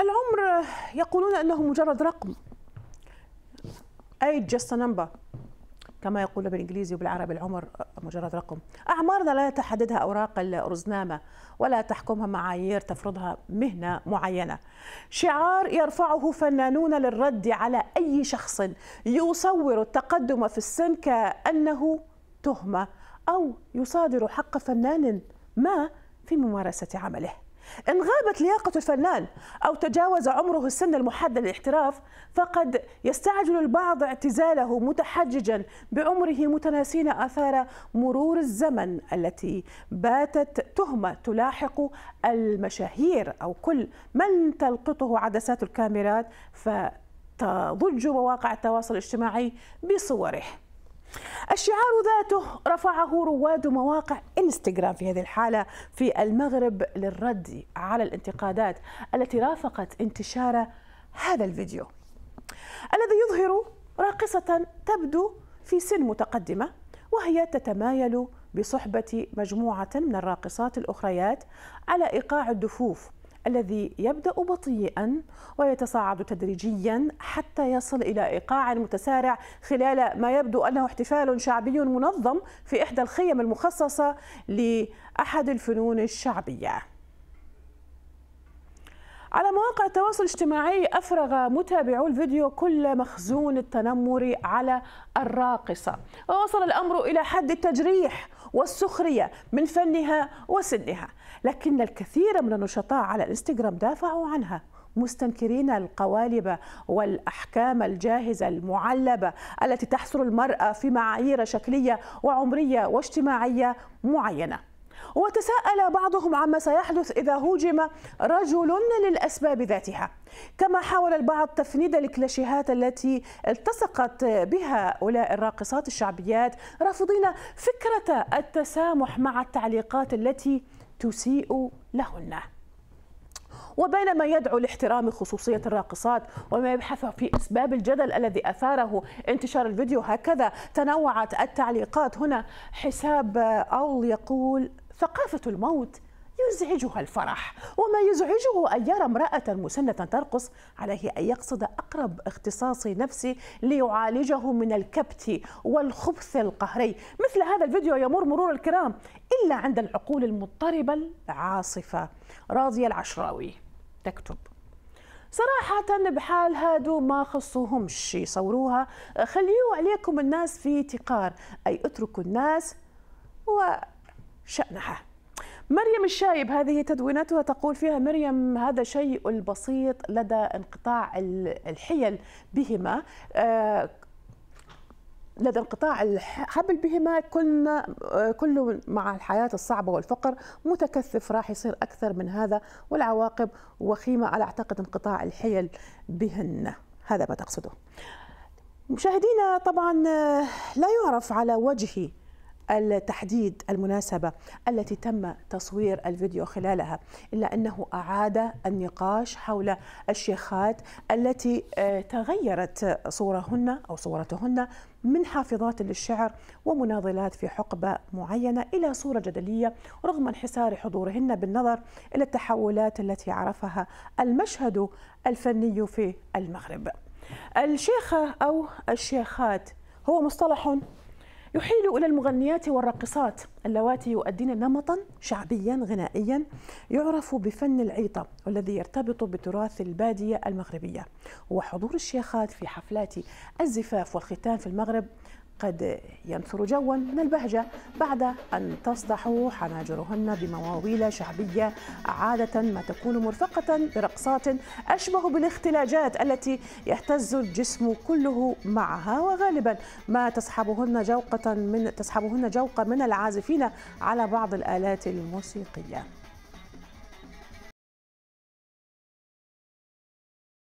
العمر يقولون أنه مجرد رقم اي جست نمبر كما يقول بالإنجليزي وبالعربي العمر مجرد رقم أعمارنا لا تحددها أوراق الرزنامة ولا تحكمها معايير تفرضها مهنة معينة شعار يرفعه فنانون للرد على أي شخص يصور التقدم في السن كأنه تهمة أو يصادر حق فنان ما في ممارسة عمله إن غابت لياقة الفنان أو تجاوز عمره السن المحدد للاحتراف فقد يستعجل البعض اعتزاله متحججا بعمره متناسين آثار مرور الزمن التي باتت تهمة تلاحق المشاهير أو كل من تلقطه عدسات الكاميرات فتضج مواقع التواصل الاجتماعي بصوره الشعار ذاته رفعه رواد مواقع انستغرام في هذه الحالة في المغرب للرد على الانتقادات التي رافقت انتشار هذا الفيديو الذي يظهر راقصة تبدو في سن متقدمة وهي تتمايل بصحبة مجموعة من الراقصات الأخريات على إيقاع الدفوف الذي يبدأ بطيئا ويتصاعد تدريجيا حتى يصل إلى إيقاع متسارع خلال ما يبدو أنه احتفال شعبي منظم في إحدى الخيم المخصصة لأحد الفنون الشعبية على مواقع التواصل الاجتماعي أفرغ متابعو الفيديو كل مخزون التنمر على الراقصة ووصل الأمر إلى حد التجريح والسخرية من فنها وسنها لكن الكثير من النشطاء على الانستغرام دافعوا عنها مستنكرين القوالب والأحكام الجاهزة المعلبة التي تحصر المرأة في معايير شكلية وعمرية واجتماعية معينة وتساءل بعضهم عما سيحدث إذا هوجم رجل للأسباب ذاتها كما حاول البعض تفنيد الكلاشيهات التي التصقت بها هؤلاء الراقصات الشعبيات رافضين فكرة التسامح مع التعليقات التي تسيء لهن وبينما يدعو لاحترام خصوصية الراقصات وما يبحث في أسباب الجدل الذي أثاره انتشار الفيديو هكذا تنوعت التعليقات هنا حساب أول يقول ثقافة الموت يزعجها الفرح وما يزعجه أن يرى امرأة مسنة ترقص عليه أن يقصد أقرب اختصاص نفسي ليعالجه من الكبت والخبث القهري مثل هذا الفيديو يمر مرور الكرام إلا عند العقول المضطربة العاصفة راضية العشراوي تكتب صراحة بحال هادو ما خصوهمش يصوروها خليوا عليكم الناس في تقار أي اتركوا الناس و شأنها مريم الشايب هذه تدويناتها تقول فيها مريم هذا شيء البسيط لدى انقطاع الحيل بهما آه، لدى انقطاع الحبل بهما كلنا آه، كل مع الحياة الصعبة والفقر متكثف راح يصير أكثر من هذا والعواقب وخيمة على أعتقد انقطاع الحيل بهن هذا ما تقصده مشاهدينا طبعا آه، لا يعرف على وجه التحديد المناسبة التي تم تصوير الفيديو خلالها إلا أنه أعاد النقاش حول الشيخات التي آه، تغيرت صورهن أو صورتهن من حافظات للشعر ومناضلات في حقبة معينة إلى صورة جدلية رغم انحسار حضورهن بالنظر إلى التحولات التي عرفها المشهد الفني في المغرب الشيخة أو الشيخات هو مصطلح يحيل إلى المغنيات والراقصات اللواتي يؤدين نمطا شعبيا غنائيا يعرف بفن العيطة والذي يرتبط بتراث البادية المغربية وحضور الشيخات في حفلات الزفاف والختان في المغرب قد ينثر جوا من البهجة بعد أن تصدح حناجرهن بمواويل شعبية عادة ما تكون مرفقة برقصات أشبه بالاختلاجات التي يهتز الجسم كله معها وغالبا ما تسحبهن جوقة من تسحبهن جوقة من العازفين على بعض الآلات الموسيقية